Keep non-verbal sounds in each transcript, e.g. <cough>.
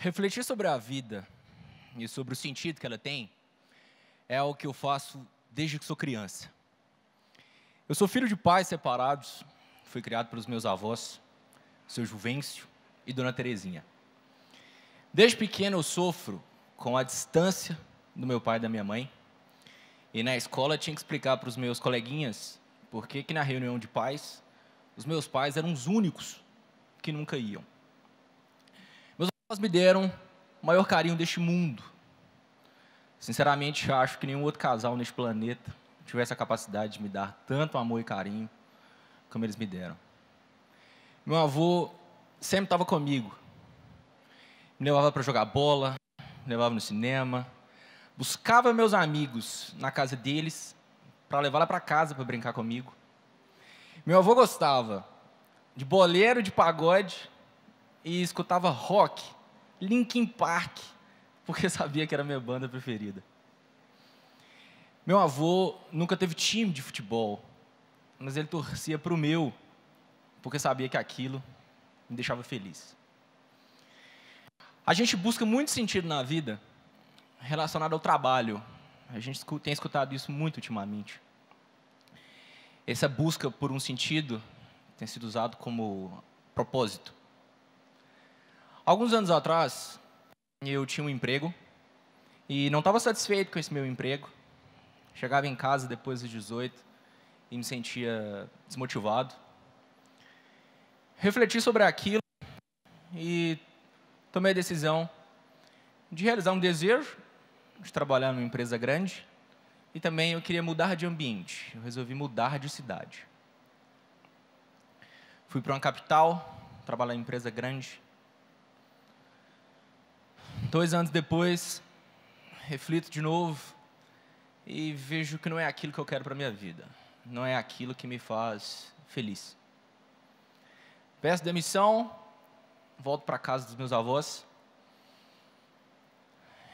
Refletir sobre a vida e sobre o sentido que ela tem é o que eu faço desde que sou criança. Eu sou filho de pais separados, fui criado pelos meus avós, seu Juvencio e Dona Terezinha. Desde pequeno eu sofro com a distância do meu pai e da minha mãe. E na escola tinha que explicar para os meus coleguinhas por que na reunião de pais os meus pais eram os únicos que nunca iam. Elas me deram o maior carinho deste mundo. Sinceramente, acho que nenhum outro casal neste planeta tivesse a capacidade de me dar tanto amor e carinho como eles me deram. Meu avô sempre estava comigo. Me levava para jogar bola, me levava no cinema, buscava meus amigos na casa deles para levar lá para casa para brincar comigo. Meu avô gostava de boleiro de pagode e escutava rock Linkin Park, <laughs> porque sabia que era a minha banda preferida. Meu avô nunca teve time de futebol, mas ele torcia para o meu, porque sabia que aquilo me deixava feliz. A gente busca muito sentido na vida relacionado ao trabalho. A gente tem escutado isso muito ultimamente. Essa busca por um sentido tem sido usado como propósito. Alguns anos atrás, eu tinha um emprego e não estava satisfeito com esse meu emprego. Chegava em casa depois dos 18 e me sentia desmotivado. Refleti sobre aquilo e tomei a decisão de realizar um desejo de trabalhar numa empresa grande e também eu queria mudar de ambiente. Eu resolvi mudar de cidade. Fui para uma capital, trabalhar em empresa grande. Dois anos depois, reflito de novo e vejo que não é aquilo que eu quero para minha vida. Não é aquilo que me faz feliz. Peço demissão, volto para casa dos meus avós.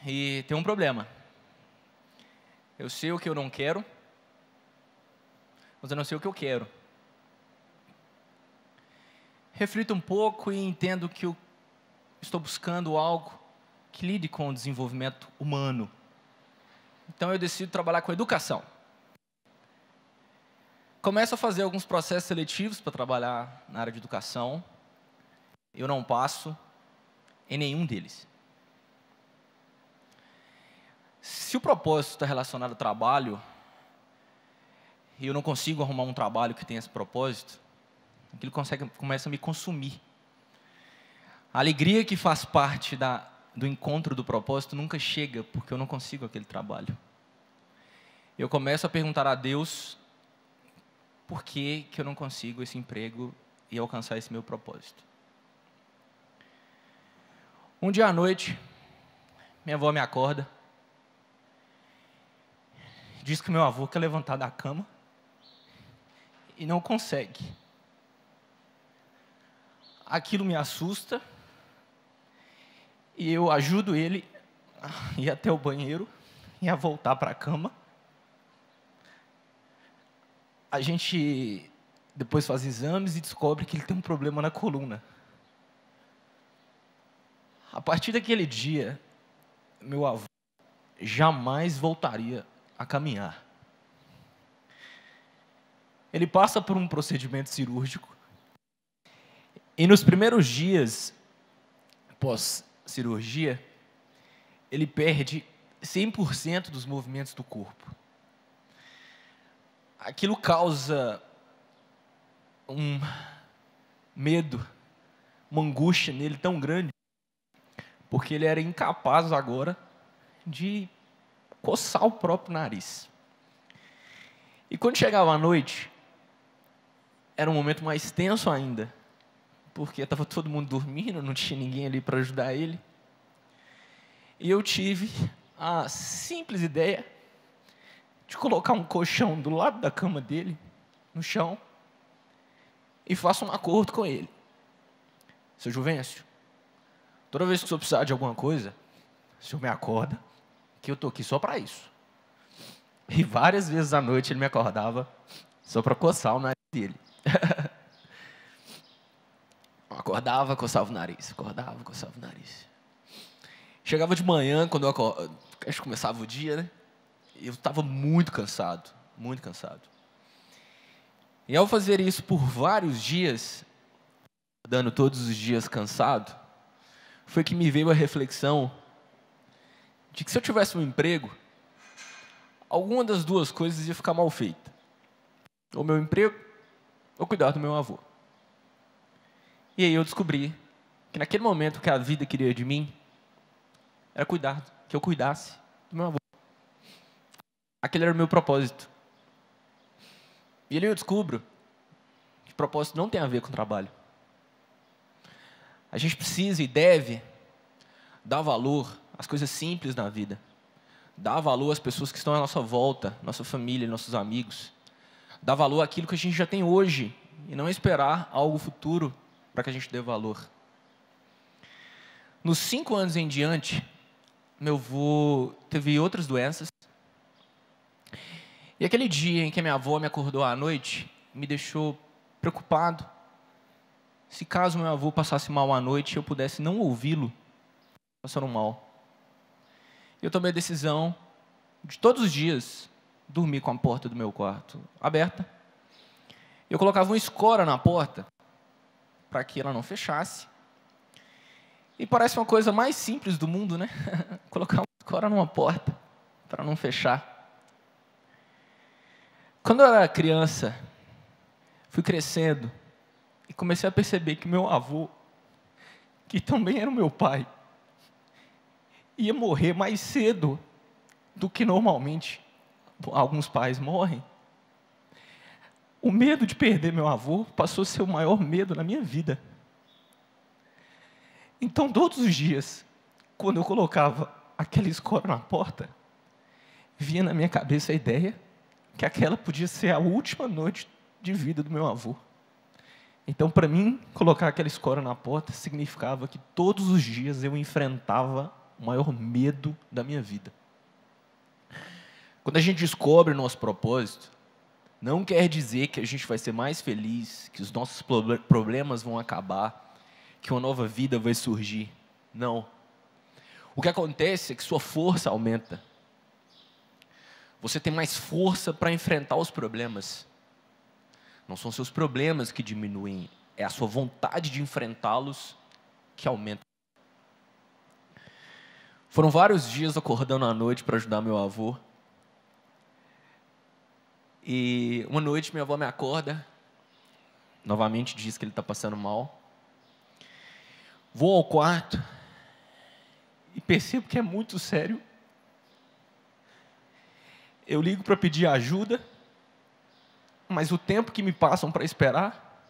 E tenho um problema. Eu sei o que eu não quero, mas eu não sei o que eu quero. Reflito um pouco e entendo que eu estou buscando algo que lide com o desenvolvimento humano. Então eu decido trabalhar com educação. Começo a fazer alguns processos seletivos para trabalhar na área de educação. Eu não passo em nenhum deles. Se o propósito está relacionado ao trabalho, e eu não consigo arrumar um trabalho que tenha esse propósito, aquilo consegue, começa a me consumir. A alegria que faz parte da do encontro do propósito nunca chega porque eu não consigo aquele trabalho. Eu começo a perguntar a Deus por que, que eu não consigo esse emprego e alcançar esse meu propósito. Um dia à noite, minha avó me acorda, diz que meu avô quer levantar da cama e não consegue. Aquilo me assusta e eu ajudo ele a <laughs> ir até o banheiro e a voltar para a cama. A gente depois faz exames e descobre que ele tem um problema na coluna. A partir daquele dia, meu avô jamais voltaria a caminhar. Ele passa por um procedimento cirúrgico. E nos primeiros dias pós cirurgia, ele perde 100% dos movimentos do corpo. Aquilo causa um medo, uma angústia nele tão grande, porque ele era incapaz agora de coçar o próprio nariz. E quando chegava a noite, era um momento mais tenso ainda, porque estava todo mundo dormindo, não tinha ninguém ali para ajudar ele. E eu tive a simples ideia de colocar um colchão do lado da cama dele, no chão, e faço um acordo com ele. Seu Juvencio, toda vez que o senhor precisar de alguma coisa, o senhor me acorda, que eu estou aqui só para isso. E várias vezes à noite ele me acordava só para coçar o nariz dele. <laughs> Acordava, coçava o nariz. Acordava, coçava o nariz. Chegava de manhã, quando eu acordava, acho que começava o dia, né? Eu estava muito cansado, muito cansado. E ao fazer isso por vários dias, dando todos os dias cansado, foi que me veio a reflexão de que se eu tivesse um emprego, alguma das duas coisas ia ficar mal feita. Ou meu emprego, ou cuidar do meu avô. E aí eu descobri que naquele momento que a vida queria de mim era cuidar, que eu cuidasse do meu avô. Aquele era o meu propósito. E ali eu descubro que propósito não tem a ver com trabalho. A gente precisa e deve dar valor às coisas simples na vida. Dar valor às pessoas que estão à nossa volta, nossa família, nossos amigos. Dar valor àquilo que a gente já tem hoje e não esperar algo futuro para que a gente dê valor. Nos cinco anos em diante, meu avô teve outras doenças. E aquele dia em que minha avó me acordou à noite, me deixou preocupado. Se caso meu avô passasse mal à noite, eu pudesse não ouvi-lo passando mal. Eu tomei a decisão de todos os dias dormir com a porta do meu quarto aberta. Eu colocava um escora na porta para que ela não fechasse. E parece uma coisa mais simples do mundo, né? <laughs> Colocar uma escora numa porta para não fechar. Quando eu era criança, fui crescendo e comecei a perceber que meu avô, que também era meu pai, ia morrer mais cedo do que normalmente alguns pais morrem. O medo de perder meu avô passou a ser o maior medo na minha vida. Então, todos os dias, quando eu colocava aquela escola na porta, vinha na minha cabeça a ideia que aquela podia ser a última noite de vida do meu avô. Então, para mim, colocar aquela escola na porta significava que todos os dias eu enfrentava o maior medo da minha vida. Quando a gente descobre o nosso propósito, não quer dizer que a gente vai ser mais feliz, que os nossos problemas vão acabar, que uma nova vida vai surgir. Não. O que acontece é que sua força aumenta. Você tem mais força para enfrentar os problemas. Não são seus problemas que diminuem, é a sua vontade de enfrentá-los que aumenta. Foram vários dias acordando à noite para ajudar meu avô. E uma noite minha avó me acorda, novamente diz que ele está passando mal. Vou ao quarto e percebo que é muito sério. Eu ligo para pedir ajuda, mas o tempo que me passam para esperar,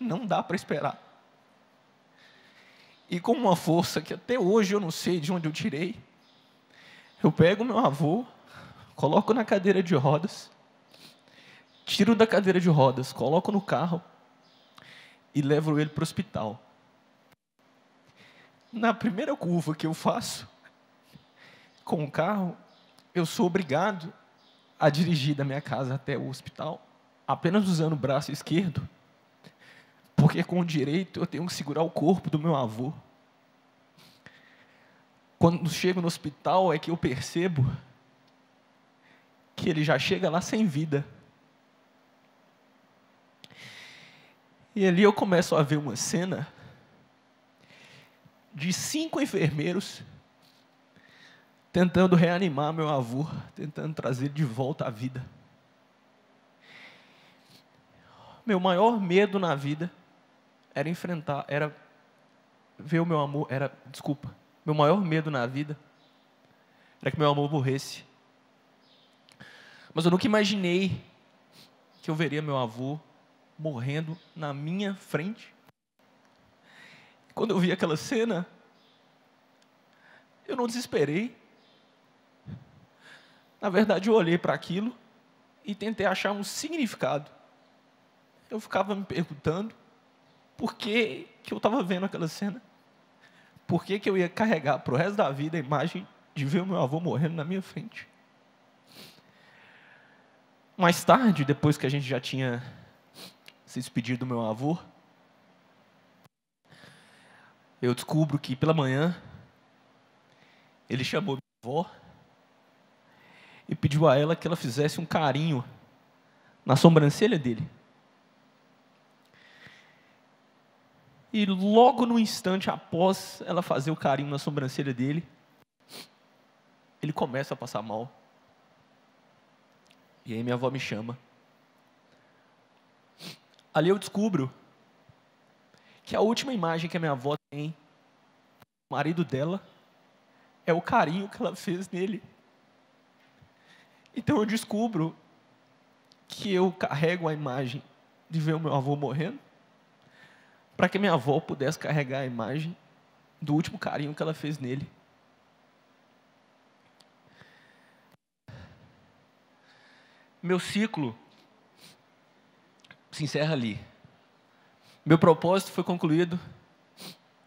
não dá para esperar. E com uma força que até hoje eu não sei de onde eu tirei, eu pego meu avô, coloco na cadeira de rodas tiro da cadeira de rodas, coloco no carro e levo ele para o hospital. Na primeira curva que eu faço com o carro, eu sou obrigado a dirigir da minha casa até o hospital apenas usando o braço esquerdo, porque com o direito eu tenho que segurar o corpo do meu avô. Quando chego no hospital é que eu percebo que ele já chega lá sem vida. E ali eu começo a ver uma cena de cinco enfermeiros tentando reanimar meu avô, tentando trazer de volta à vida. Meu maior medo na vida era enfrentar, era ver o meu amor, era, desculpa, meu maior medo na vida era que meu amor morresse. Mas eu nunca imaginei que eu veria meu avô morrendo na minha frente. Quando eu vi aquela cena, eu não desesperei. Na verdade, eu olhei para aquilo e tentei achar um significado. Eu ficava me perguntando por que, que eu estava vendo aquela cena. Por que, que eu ia carregar para o resto da vida a imagem de ver o meu avô morrendo na minha frente. Mais tarde, depois que a gente já tinha se despedir do meu avô, eu descubro que pela manhã ele chamou minha avó e pediu a ela que ela fizesse um carinho na sobrancelha dele. E logo no instante após ela fazer o carinho na sobrancelha dele, ele começa a passar mal. E aí minha avó me chama. Ali eu descubro que a última imagem que a minha avó tem do marido dela é o carinho que ela fez nele. Então eu descubro que eu carrego a imagem de ver o meu avô morrendo para que minha avó pudesse carregar a imagem do último carinho que ela fez nele. Meu ciclo se encerra ali. Meu propósito foi concluído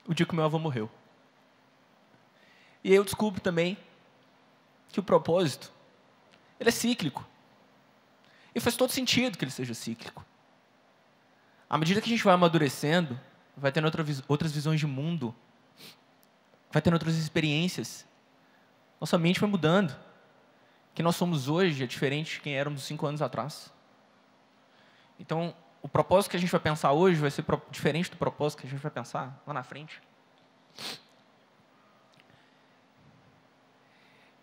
o dia que meu avô morreu. E eu descubro também que o propósito, ele é cíclico. E faz todo sentido que ele seja cíclico. À medida que a gente vai amadurecendo, vai tendo outra, outras visões de mundo, vai tendo outras experiências. Nossa mente vai mudando. Quem nós somos hoje é diferente de quem éramos cinco anos atrás. Então, o propósito que a gente vai pensar hoje vai ser diferente do propósito que a gente vai pensar lá na frente.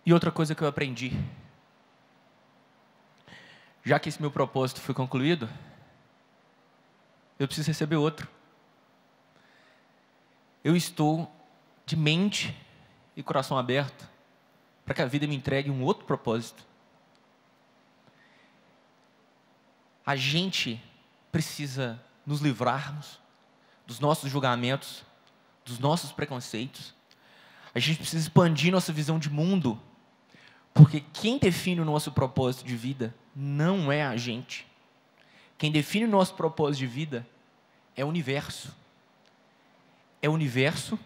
E outra coisa que eu aprendi, já que esse meu propósito foi concluído, eu preciso receber outro. Eu estou de mente e coração aberto para que a vida me entregue um outro propósito. a gente precisa nos livrarmos dos nossos julgamentos, dos nossos preconceitos. A gente precisa expandir nossa visão de mundo, porque quem define o nosso propósito de vida não é a gente. Quem define o nosso propósito de vida é o universo. É o universo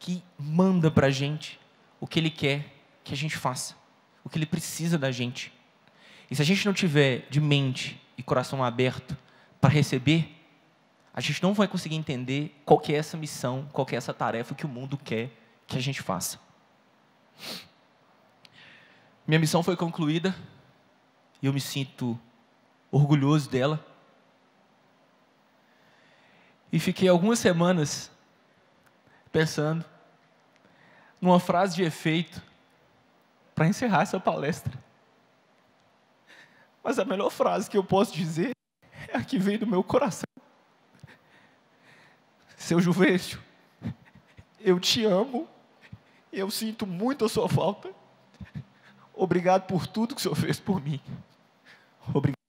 que manda para a gente o que ele quer que a gente faça, o que ele precisa da gente. E se a gente não tiver de mente e coração aberto para receber, a gente não vai conseguir entender qual que é essa missão, qual que é essa tarefa que o mundo quer que a gente faça. Minha missão foi concluída e eu me sinto orgulhoso dela. E fiquei algumas semanas pensando numa frase de efeito para encerrar essa palestra. Mas a melhor frase que eu posso dizer é a que veio do meu coração. Seu Juvencio, eu te amo, eu sinto muito a sua falta. Obrigado por tudo que o senhor fez por mim. Obrigado.